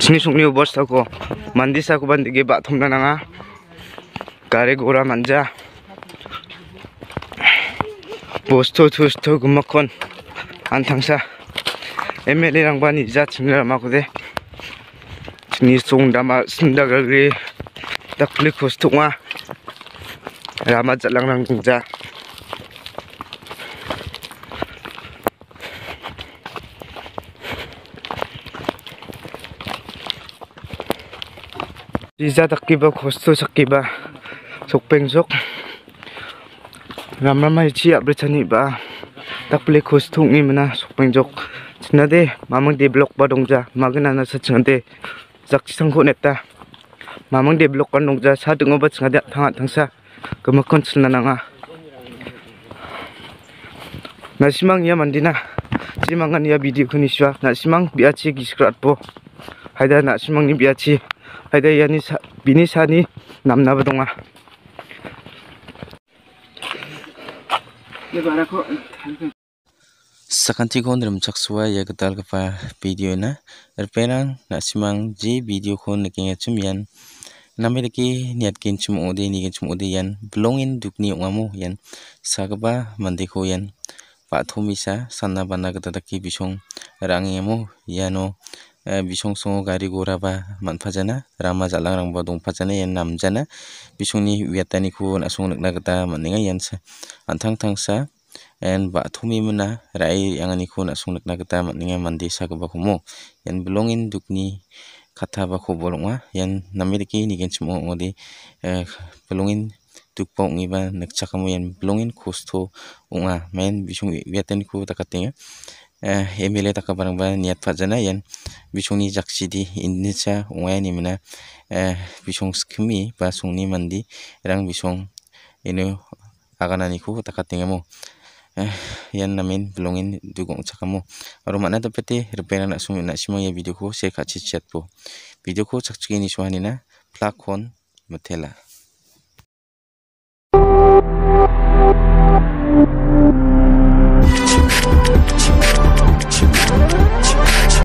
sini sungni bos tako mandi saku bandi ge ba thom nanga kare gora manja bos to thus to gumakon an thangsa emele rang bani ja chingra ma ko de chini sung dama sinda gre dak lik khos thunga rama jalang rang ja Riza takiba kosto sakiba sokpeng sok ram ram chi abre chani ba tak pele kosto ngi mana peng sok chna de mamang de blok ba dongja magna na sa chna de zak ko neta mamang de blok kan dongja sa dungo ba chna de thangsa kemakon chna nanga nasimang ya mandina simangan ya video kuniswa nasimang biachi giskrat po haida nasimang ni biachi आयदा यानि बिनि सानि नामनाबो दङ sakanti kon rem chaksua ya gedal kepa video na erperang na simang ji video kon nikinga cumian, yan namiriki niat kin chum ode ni chum ode yan belongin dukni ongamu yan sakapa mandi ko yan pak thomisa sana bana gedadaki bisong rangi emo yano Eh, bisong songo gari gora ba man pajana rama jalang rang ba dong pajana yan nam jana bisong ni wiata ni ku na song nakna gata man ninga yan sa antang tang sa en ba tumi mana rai yang ani ku na song nakna gata man ninga man desa ga ba kumo yan belongin dukni kata ba ku bolong yan namiliki ni gen cimo ngodi eh, belongin tuk pa ung iba nagtsaka mo yan belongin kusto unga main bisong wiatani ni ku takatinga Eh, emile ta barang eh, ba niat fajana yan bichong ni jaksi di indonesia ungai ni mana bichong skemi ba ni mandi rang bisung ini agana niku takat ningamu eh, yan namin belongin dugong cakamu aru mana tapi repena nak sumi nak simo ya video ku share kacit po video ku cak cuki suhanina plakon metela